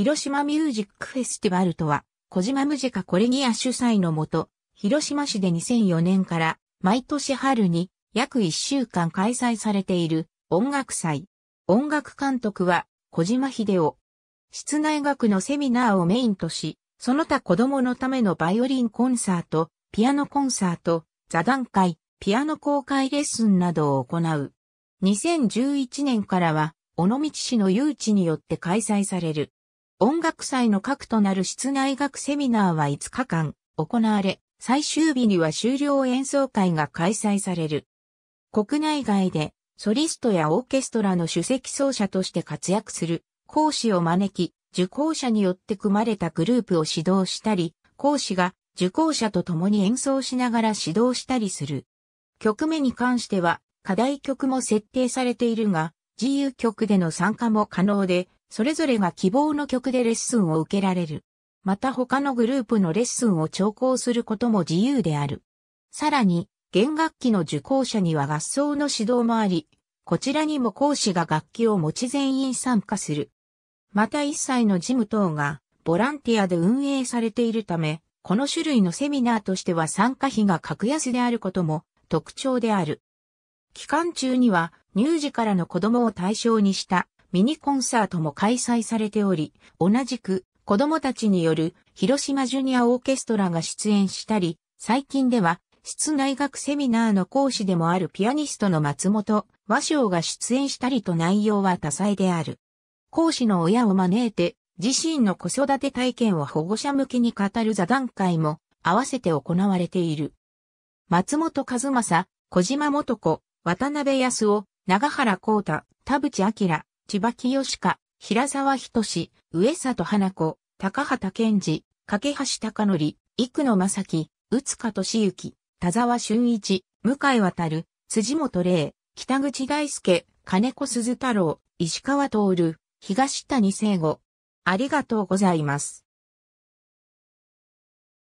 広島ミュージックフェスティバルとは、小島ムジカコレギア主催のもと、広島市で2004年から毎年春に約1週間開催されている音楽祭。音楽監督は小島秀夫。室内楽のセミナーをメインとし、その他子供のためのバイオリンコンサート、ピアノコンサート、座談会、ピアノ公開レッスンなどを行う。2011年からは、尾道市の誘致によって開催される。音楽祭の核となる室内楽セミナーは5日間行われ、最終日には終了演奏会が開催される。国内外でソリストやオーケストラの主席奏者として活躍する講師を招き、受講者によって組まれたグループを指導したり、講師が受講者と共に演奏しながら指導したりする。曲目に関しては課題曲も設定されているが、自由曲での参加も可能で、それぞれが希望の曲でレッスンを受けられる。また他のグループのレッスンを聴講することも自由である。さらに、弦楽器の受講者には合奏の指導もあり、こちらにも講師が楽器を持ち全員参加する。また一切のジム等がボランティアで運営されているため、この種類のセミナーとしては参加費が格安であることも特徴である。期間中には乳児からの子供を対象にしたミニコンサートも開催されており、同じく子供たちによる広島ジュニアオーケストラが出演したり、最近では室内学セミナーの講師でもあるピアニストの松本和尚が出演したりと内容は多彩である。講師の親を招いて自身の子育て体験を保護者向けに語る座談会も合わせて行われている。松本和正、小島元子、渡辺康夫、長原光太、田淵明、千葉清香、平沢仁、上里花子、高畑健二、架橋隆則、生野正樹、宇塚敏之、田沢俊一、向井渡、辻本玲、北口大輔、金子鈴太郎、石川徹、東谷聖吾。ありがとうございます。